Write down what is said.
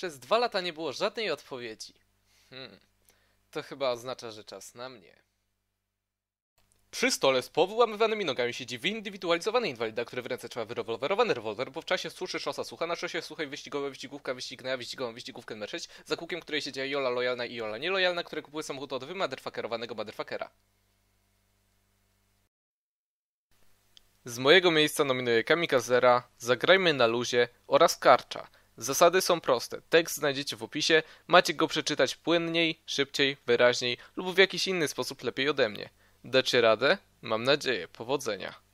Przez dwa lata nie było żadnej odpowiedzi. Hmm, to chyba oznacza, że czas na mnie. Przy stole z powyłamywanymi nogami siedzi wyindywidualizowany inwalida, który w ręce trzeba wyrewolwerowany rewolwer, bo w czasie suszy szosa słucha, na szosie słuchaj wyścigowe, wyścigówka, wyścignęła, wyścigową, wyścigówkę numer 6, za kółkiem której siedziała Jola lojalna i Jola nielojalna, które kupuje samochód od wymaderfakerowanego maderfakera. Z mojego miejsca nominuję Kamikazera, Zagrajmy na luzie oraz Karcza – Zasady są proste. Tekst znajdziecie w opisie, macie go przeczytać płynniej, szybciej, wyraźniej lub w jakiś inny sposób lepiej ode mnie. Dacie radę? Mam nadzieję. Powodzenia.